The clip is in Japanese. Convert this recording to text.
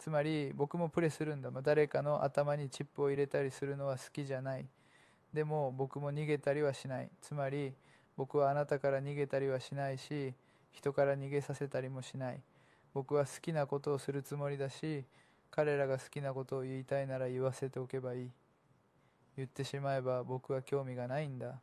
つまり僕もプレするんだ、まあ、誰かの頭にチップを入れたりするのは好きじゃないでも僕も逃げたりはしないつまり僕はあなたから逃げたりはしないし人から逃げさせたりもしない僕は好きなことをするつもりだし彼らが好きなことを言いたいなら言わせておけばいい言ってしまえば僕は興味がないんだ